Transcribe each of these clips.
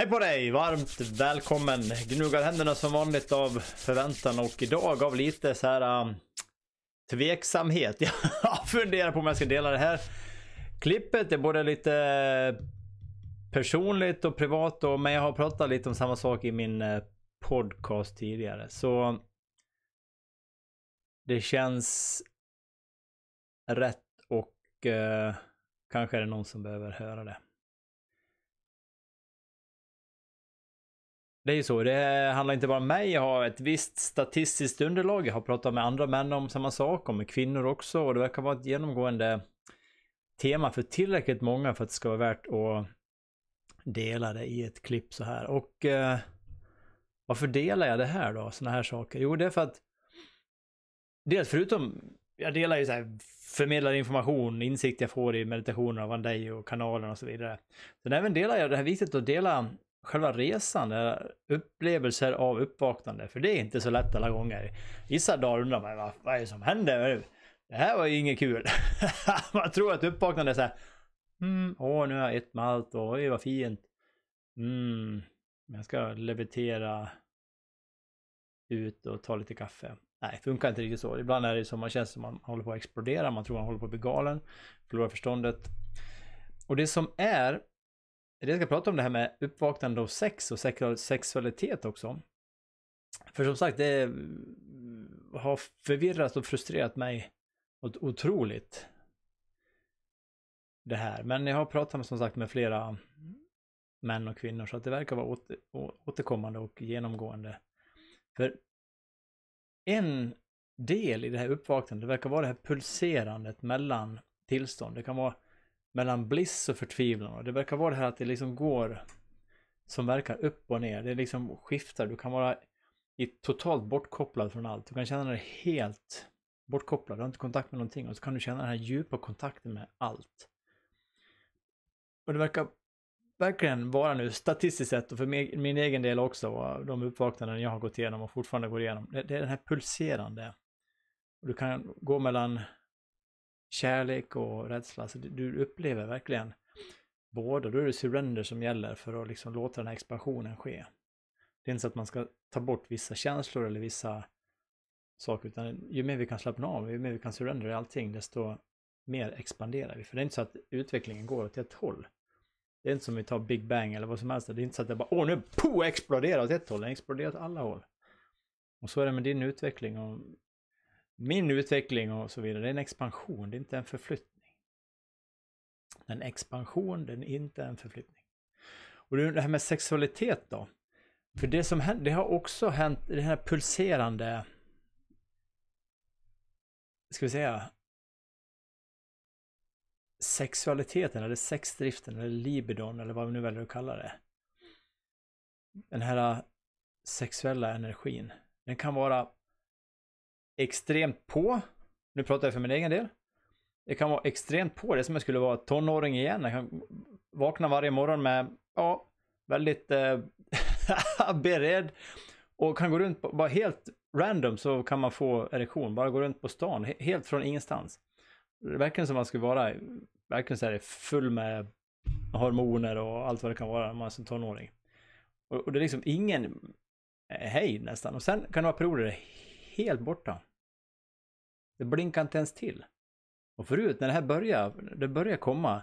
Hej på dig! Varmt välkommen! Gnuggar händerna som vanligt av förväntan och idag av lite så här um, tveksamhet. Jag funderar på om jag ska dela det här klippet. Det är både lite personligt och privat och, men jag har pratat lite om samma sak i min eh, podcast tidigare. Så det känns rätt och uh, kanske är det någon som behöver höra det. Det är ju så. Det handlar inte bara om mig. Jag har ett visst statistiskt underlag. Jag har pratat med andra män om samma sak och med kvinnor också. Och det verkar vara ett genomgående tema för tillräckligt många för att det ska vara värt att dela det i ett klipp så här. Och eh, varför delar jag det här då? Sådana här saker. Jo, det är för att dels förutom jag delar ju så här, förmedlad information, insikt jag får i meditationer av Andejo och kanalen och så vidare. Sen även delar jag, det här viset att dela själva resan, upplevelser av uppvaknande. För det är inte så lätt alla gånger. Vissa dagar undrar man vad, vad är det som händer? Det här var ju inget kul. man tror att uppvaknande är så här. Mm, åh, nu är jag ett med allt och oj vad fint. Mm, jag ska levitera ut och ta lite kaffe. Nej, det funkar inte riktigt så. Ibland är det som man känns som man håller på att explodera, man tror man håller på att bli galen, förlorar förståndet. Och det som är jag ska prata om det här med uppvaknande och sex och sexualitet också. För som sagt, det har förvirrat och frustrerat mig otroligt. Det här. Men jag har pratat med, som sagt med flera män och kvinnor så att det verkar vara återkommande och genomgående. För en del i det här uppvaknandet verkar vara det här pulserandet mellan tillstånd. Det kan vara mellan bliss och förtvivlan. Det verkar vara det här att det liksom går som verkar upp och ner. Det liksom skiftar. Du kan vara i totalt bortkopplad från allt. Du kan känna dig helt bortkopplad. Du har inte kontakt med någonting. Och så kan du känna den här djupa kontakten med allt. Och det verkar verkligen vara nu, statistiskt sett och för min egen del också, och de uppvaknanden jag har gått igenom och fortfarande går igenom, det, är den här pulserande. Och du kan gå mellan kärlek och rädsla. Så du upplever verkligen båda. Då är det surrender som gäller för att liksom låta den här expansionen ske. Det är inte så att man ska ta bort vissa känslor eller vissa saker, utan ju mer vi kan slappna av, ju mer vi kan surrender i allting, desto mer expanderar vi. För det är inte så att utvecklingen går åt ett håll. Det är inte som vi tar Big Bang eller vad som helst. Det är inte så att det bara, åh nu poh, exploderar åt ett håll, den exploderar åt alla håll. Och så är det med din utveckling och min utveckling och så vidare, det är en expansion, det är inte en förflyttning. En expansion, det är inte en förflyttning. Och det här med sexualitet då. För det som händer, det har också hänt, det här pulserande, ska vi säga, sexualiteten eller sexdriften eller libidon eller vad vi nu väljer att kalla det. Den här sexuella energin, den kan vara extremt på. Nu pratar jag för min egen del. Jag kan vara extremt på. Det som jag skulle vara tonåring igen. Jag kan vakna varje morgon med, ja, väldigt eh, beredd. Och kan gå runt, på, bara helt random så kan man få erektion. Bara gå runt på stan, helt från ingenstans. Det verkar som man skulle vara, verkligen så här full med hormoner och allt vad det kan vara när man är som tonåring. Och, och det är liksom ingen eh, hej nästan. Och sen kan det vara perioder helt borta. Det blinkar inte ens till. Och förut när det här började, det började komma,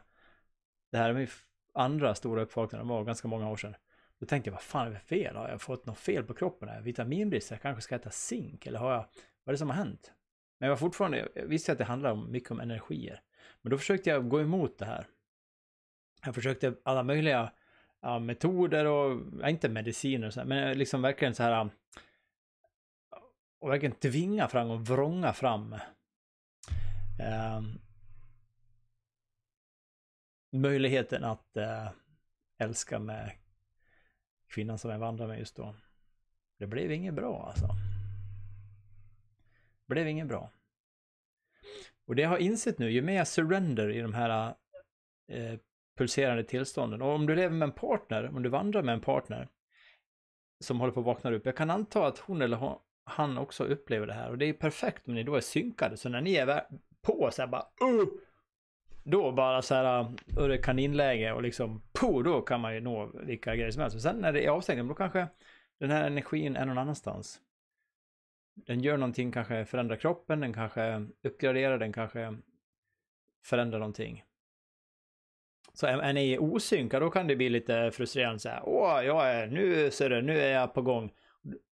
det här med andra stora uppvaknandet var ganska många år sedan. Då tänkte jag, vad fan är det fel? Har jag fått något fel på kroppen? Här? Vitaminbrist? Jag kanske ska äta zink? Eller har jag, vad är det som har hänt? Men jag var fortfarande, jag visste att det handlade mycket om energier. Men då försökte jag gå emot det här. Jag försökte alla möjliga ja, metoder och, ja, inte mediciner och så, men liksom verkligen så här och verkligen tvinga fram och vrånga fram eh, möjligheten att eh, älska med kvinnan som jag vandrade med just då. Det blev inget bra alltså. Det blev inget bra. Och det jag har insett nu, ju mer jag surrender i de här eh, pulserande tillstånden, och om du lever med en partner, om du vandrar med en partner som håller på att vakna upp, jag kan anta att hon eller hon han också upplever det här. Och det är perfekt om ni då är synkade. Så när ni är på så här bara uh, Då bara så här ur äh, uh, kaninläge och liksom po, då kan man ju nå vilka grejer som helst. Men sen när det är avstängning, då kanske den här energin är någon annanstans. Den gör någonting, kanske förändrar kroppen, den kanske uppgraderar, den kanske förändrar någonting. Så är, är ni osynka, då kan det bli lite frustrerande så här. Åh, jag är, nu ser du, nu är jag på gång.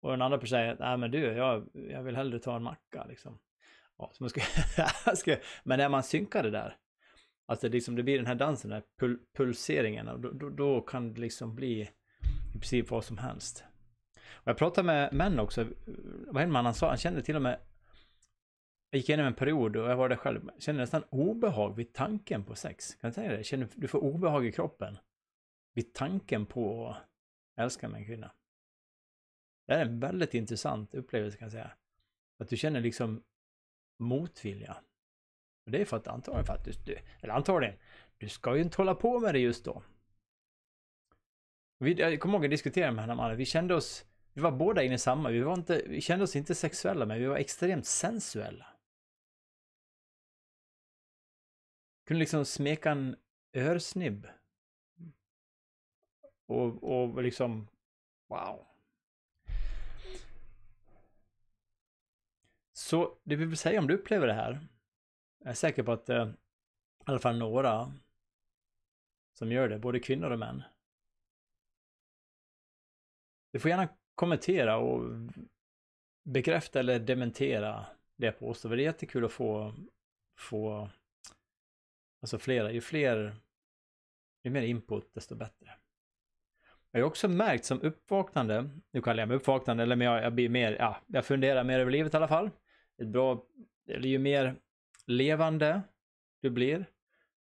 Och den andra säger att, men du, jag, jag vill hellre ta en macka liksom. Ja, så man ska, men är man synkade där, alltså liksom det blir den här dansen, den här pul pulseringen, och då, då, då, kan det liksom bli i princip vad som helst. Och jag pratade med män också, vad en man han sa, han kände till och med, jag gick igenom en period och jag var där själv, jag kände nästan obehag vid tanken på sex. Kan du säga det? Känner, du får obehag i kroppen vid tanken på att älska med en kvinna. Det är en väldigt intressant upplevelse kan jag säga. Att du känner liksom motvilja. Och det är för att antagligen för att du, eller antagligen, du ska ju inte hålla på med det just då. Vi, jag kommer ihåg att diskutera med henne, vi kände oss, vi var båda inne i samma, vi, var inte, vi kände oss inte sexuella men vi var extremt sensuella. Kunde liksom smeka en örsnibb. Och, och liksom, wow. Så det vi vill säga om du upplever det här, jag är säker på att eh, i alla fall några som gör det, både kvinnor och män. Du får gärna kommentera och bekräfta eller dementera det jag påstår. Det är jättekul att få, få alltså flera, ju fler, ju mer input desto bättre. Jag har också märkt som uppvaknande, nu kallar jag mig uppvaknande, eller jag, jag blir mer, ja, jag funderar mer över livet i alla fall ett bra, eller ju mer levande du blir,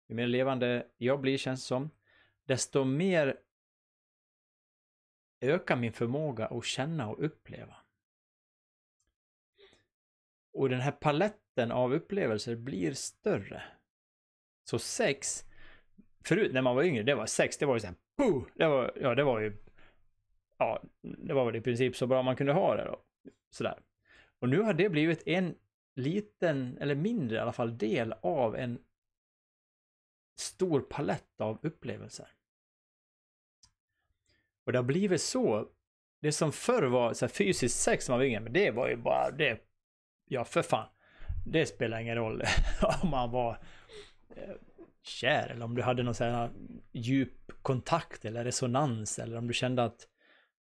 ju mer levande jag blir känns det som, desto mer ökar min förmåga att känna och uppleva. Och den här paletten av upplevelser blir större. Så sex, förut när man var yngre, det var sex, det var ju såhär, boom, det var, ja det var ju, ja det var väl i princip så bra man kunde ha det då. Sådär. Och nu har det blivit en liten, eller mindre i alla fall, del av en stor palett av upplevelser. Och det har blivit så. Det som förr var så här, fysiskt sex man vingen, men det var ju bara det. Ja, för fan. Det spelar ingen roll om man var eh, kär eller om du hade någon så här djup kontakt eller resonans eller om du kände att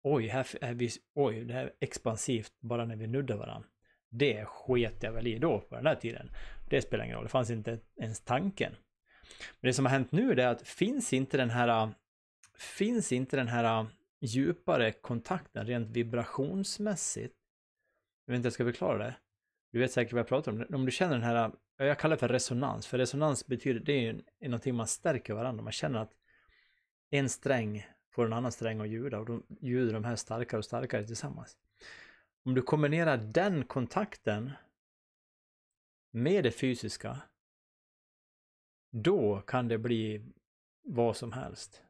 oj, här är vi, oj, det här är expansivt bara när vi nuddar varandra. Det sket jag väl i då på den här tiden. Det spelar ingen roll, det fanns inte ens tanken. Men det som har hänt nu är att finns inte den här, finns inte den här djupare kontakten rent vibrationsmässigt. Jag vet inte hur jag ska förklara det. Du vet säkert vad jag pratar om. Om du känner den här, jag kallar det för resonans, för resonans betyder, det är ju någonting man stärker varandra, man känner att en sträng får en annan sträng att ljuda och då ljuder de här starkare och starkare tillsammans. Om du kombinerar den kontakten med det fysiska, då kan det bli vad som helst.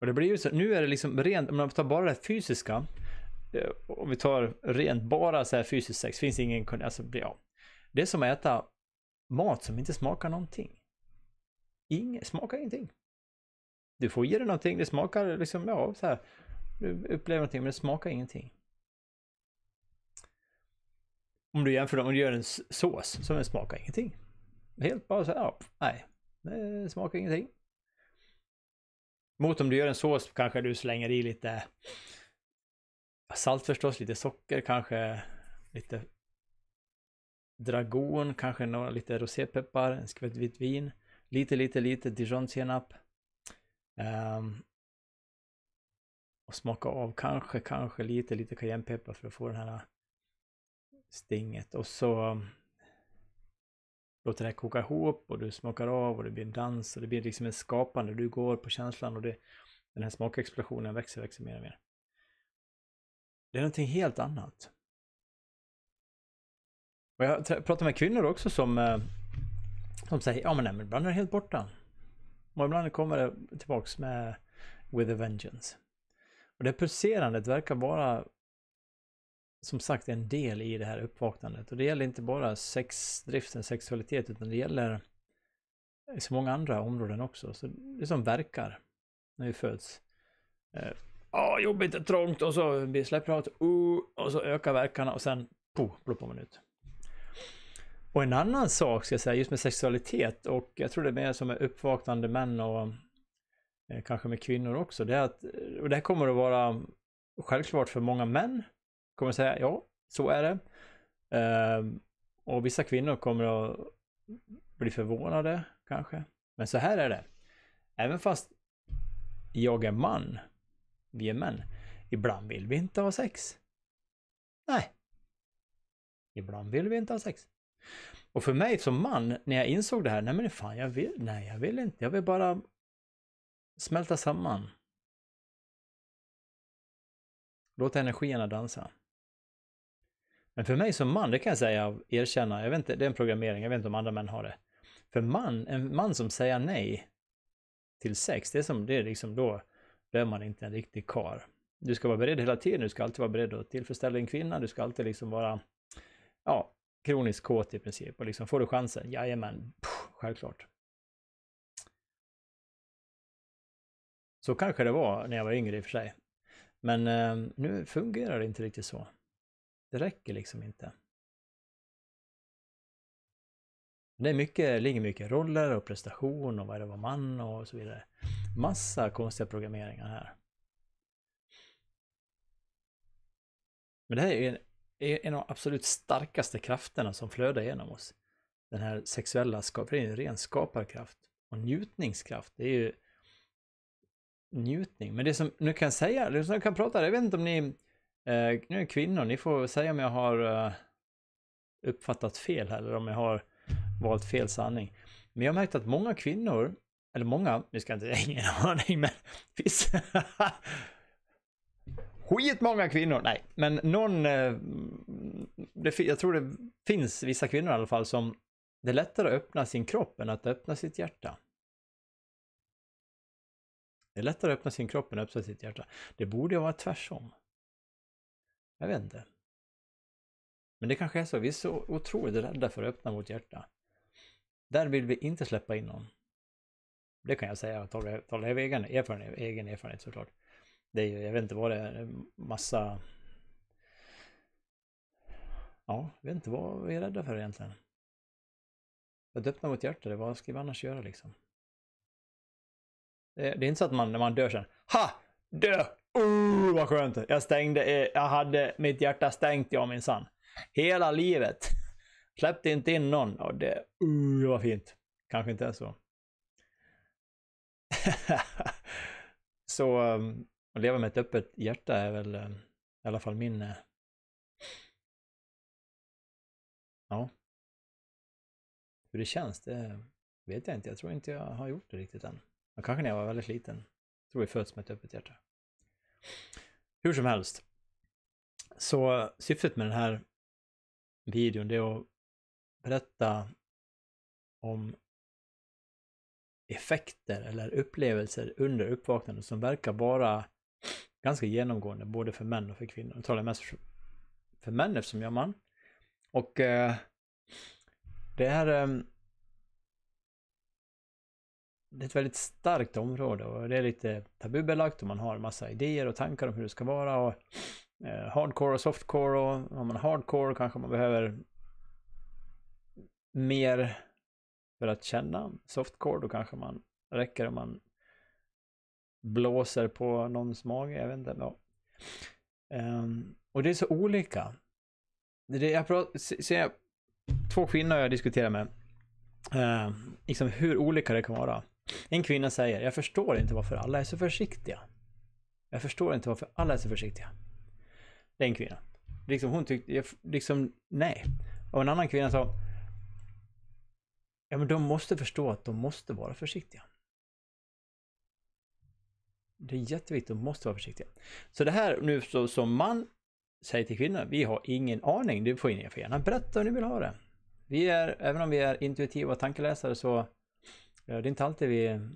Och det blir ju så, nu är det liksom rent, om man tar bara det fysiska, eh, om vi tar rent bara så här fysiskt sex, finns ingen, alltså ja. Det är som att äta mat som inte smakar någonting. Inge, smakar ingenting. Du får ge det någonting, det smakar liksom, ja, så här. Du upplever någonting, men det smakar ingenting. Om du jämför dem, om du gör en sås som smakar ingenting. Helt bara så här, ja, nej, det smakar ingenting. Mot om du gör en sås kanske du slänger i lite salt förstås, lite socker kanske, lite dragon, kanske några, lite rosépeppar, en skvätt vitt vin, lite, lite, lite dijonsenap. Um, och smaka av kanske, kanske lite, lite cayennepeppar för att få den här stinget. Och så ehm, låter det här koka ihop och du smakar av och det blir en dans och det blir liksom en skapande. Du går på känslan och det, den här smakexplosionen växer, växer mer och mer. Det är någonting helt annat. Och jag pratar med kvinnor också som, ehm, som säger, ja men men ibland är det helt borta. Och ibland kommer det tillbaks med With a Vengeance. Och det pulserandet verkar vara som sagt en del i det här uppvaknandet. Och det gäller inte bara sexdriften, sexualitet, utan det gäller så många andra områden också. Så det som verkar när vi föds. Eh, ja, eh, jobbigt, trångt och så blir släppravet, uh, och så ökar verkarna och sen poh, ploppar man ut. Och en annan sak ska jag säga, just med sexualitet och jag tror det är mer som med uppvaknande män och eh, kanske med kvinnor också, det är att, och det här kommer att vara självklart för många män, kommer säga ja, så är det. Eh, och vissa kvinnor kommer att bli förvånade kanske. Men så här är det. Även fast jag är man, vi är män, ibland vill vi inte ha sex. Nej. Ibland vill vi inte ha sex. Och för mig som man, när jag insåg det här, nej men fan jag vill, nej jag vill inte, jag vill bara smälta samman. Låta energierna dansa. Men för mig som man, det kan jag säga, erkänna, jag vet inte, det är en programmering, jag vet inte om andra män har det. För man, en man som säger nej till sex, det är som, det är liksom då, då är man inte en riktig kar. Du ska vara beredd hela tiden, du ska alltid vara beredd att tillfredsställa din kvinna, du ska alltid liksom vara, ja, kroniskt kåt i princip. Och liksom, får du chansen, jajamän, pff, självklart. Så kanske det var när jag var yngre i och för sig. Men eh, nu fungerar det inte riktigt så. Det räcker liksom inte. Det är mycket, ligger mycket roller och prestation och vad är det var man och så vidare. Massa konstiga programmeringar här. Men det här är en är en av de absolut starkaste krafterna som flödar genom oss. Den här sexuella skaparen, är en ren skaparkraft. Och njutningskraft, det är ju njutning. Men det som nu kan säga, det som jag kan prata, jag vet inte om ni, eh, nu är kvinnor, ni får säga om jag har eh, uppfattat fel här eller om jag har valt fel sanning. Men jag har märkt att många kvinnor, eller många, nu ska jag inte, säga ingen aning, men vissa, skitmånga kvinnor. Nej, men någon... Eh, det, jag tror det finns vissa kvinnor i alla fall som... Det är lättare att öppna sin kropp än att öppna sitt hjärta. Det är lättare att öppna sin kropp än att öppna sitt hjärta. Det borde ju vara tvärsom. Jag vet inte. Men det kanske är så. Vi är så otroligt rädda för att öppna vårt hjärta. Där vill vi inte släppa in någon. Det kan jag säga, tala, tala av egen erfarenhet såklart. Det är ju, jag vet inte vad det är, massa... Ja, jag vet inte vad vi är rädda för egentligen. Jag döpte mot hjärta, vad ska vi annars göra liksom? Det, eh, det är inte så att man när man dör sen, ha! Dö! Uh, vad skönt! Jag stängde, eh, jag hade mitt hjärta stängt jag minsann. Hela livet. Släppte inte in någon. Och det, uh, vad fint. Kanske inte är så. så ehm, att leva med ett öppet hjärta är väl eh, i alla fall min... Eh, ja. Hur det känns, det vet jag inte. Jag tror inte jag har gjort det riktigt än. Men kanske när jag var väldigt liten. Jag tror jag föds med ett öppet hjärta. Hur som helst. Så syftet med den här videon, det är att berätta om effekter eller upplevelser under uppvaknandet som verkar vara ganska genomgående, både för män och för kvinnor. Jag talar mest för män eftersom jag är man. Och eh, det är... Eh, det är ett väldigt starkt område och det är lite tabubelagt och man har massa idéer och tankar om hur det ska vara. Och, eh, hardcore och softcore och om man hardcore kanske man behöver mer för att känna softcore. Då kanske man räcker om man blåser på någons mage, jag vet inte. Ja. Um, ehm, och det är så olika. Det, jag pratar, ser jag, två kvinnor jag diskuterar med, uh, liksom hur olika det kan vara. En kvinna säger, jag förstår inte varför alla är så försiktiga. Jag förstår inte varför alla är så försiktiga. Det är en kvinna. Liksom hon tyckte, jag, liksom nej. Och en annan kvinna sa, ja men de måste förstå att de måste vara försiktiga. Det är jätteviktigt och måste vara försiktiga. Så det här nu så, som man säger till kvinnor, vi har ingen aning. Du får, in, jag får gärna berätta om ni vill ha det. Vi är, även om vi är intuitiva tankeläsare så det är inte alltid vi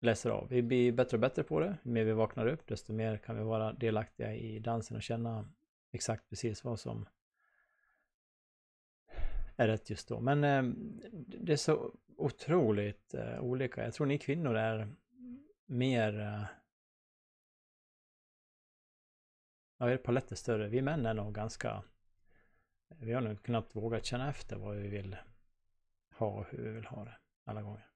läser av. Vi blir bättre och bättre på det. Ju mer vi vaknar upp, desto mer kan vi vara delaktiga i dansen och känna exakt precis vad som är rätt just då. Men eh, det är så otroligt eh, olika. Jag tror ni kvinnor är mer... Eh, ja, er palett är större. Vi män är nog ganska... Vi har nog knappt vågat känna efter vad vi vill ha och hur vi vill ha det alla gånger.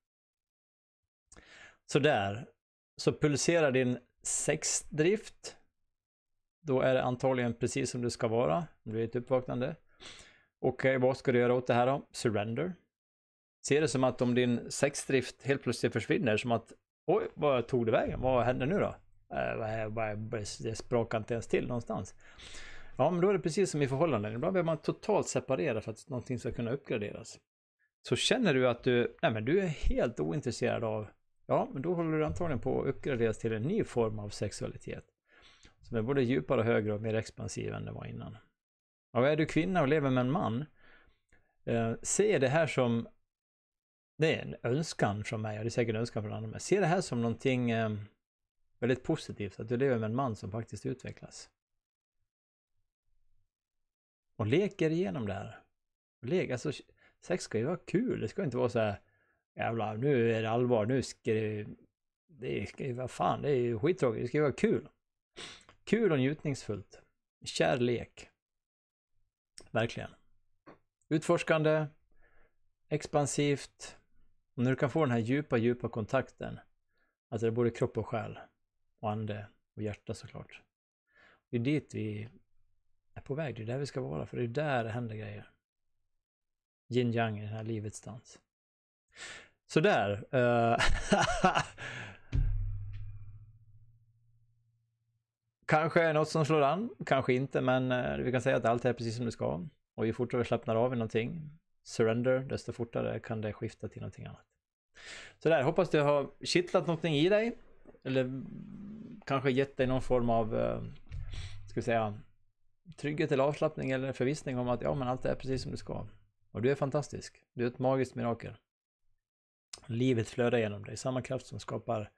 Så där. Så pulserar din sexdrift. Då är det antagligen precis som det ska vara. Om Du är ett uppvaknande. Okej, eh, okay, vad ska du göra åt det här då? Surrender. Se det som att om din sexdrift helt plötsligt försvinner, som att Oj, vad tog det vägen? Vad hände nu då? Eh, det sprakar inte ens till någonstans. Ja, men då är det precis som i förhållanden. Ibland behöver man totalt separera för att någonting ska kunna uppgraderas. Så känner du att du, nej men du är helt ointresserad av, ja men då håller du antagligen på att uppgraderas till en ny form av sexualitet. Som är både djupare och högre och mer expansiv än det var innan. Och är du kvinna och lever med en man, eh, se det här som det är en önskan från mig, och det är säkert en önskan från andra, men se det här som någonting eh, väldigt positivt, att du lever med en man som faktiskt utvecklas. Och leker igenom det här. Lek, alltså, sex ska ju vara kul, det ska inte vara så här, jävlar, nu är det allvar, nu ska det... Det ska ju, vad fan, det är ju skittråkigt, det ska ju vara kul. Kul och njutningsfullt. Kärlek. Verkligen. Utforskande, expansivt, och när du kan få den här djupa, djupa kontakten, alltså det är både kropp och själ, och ande och hjärta såklart. Det är dit vi är på väg, det är där vi ska vara, för det är där det händer grejer. Yin yang i den här livets dans. Sådär. Eh. kanske är något som slår an, kanske inte, men eh, vi kan säga att allt är precis som det ska. Och ju fortare vi slappnar av i någonting, surrender, desto fortare kan det skifta till någonting annat. Så där, hoppas du har kittlat någonting i dig. Eller kanske gett dig någon form av, eh, ska vi säga, trygghet eller avslappning eller förvissning om att ja, men allt är precis som det ska. Och du är fantastisk. Du är ett magiskt mirakel. Livet flödar genom dig. Samma kraft som skapar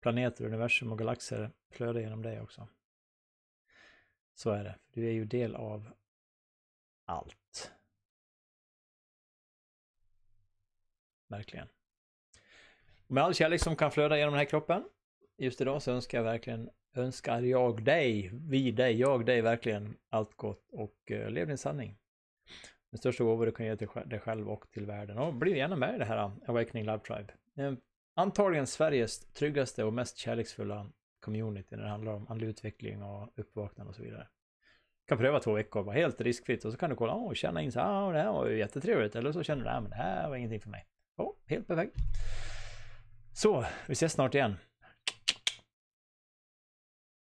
planeter, universum och galaxer flödar genom dig också. Så är det. Du är ju del av allt. Verkligen. Med all kärlek som kan flöda genom den här kroppen. Just idag så önskar jag verkligen, önskar jag dig, vi dig, jag dig verkligen allt gott och uh, lev din sanning. Den största gåva du kan ge till dig själv och till världen. Och bli gärna med i det här Awakening Love Tribe. Antagligen Sveriges tryggaste och mest kärleksfulla community när det handlar om andlig utveckling och uppvaknande och så vidare. Du kan pröva två veckor, vara helt riskfritt och så kan du kolla och känna in så här, ah, det här var ju jättetrevligt. Eller så känner du, nej ah, men det här var ingenting för mig. Helt perfekt. Så, vi ses snart igen.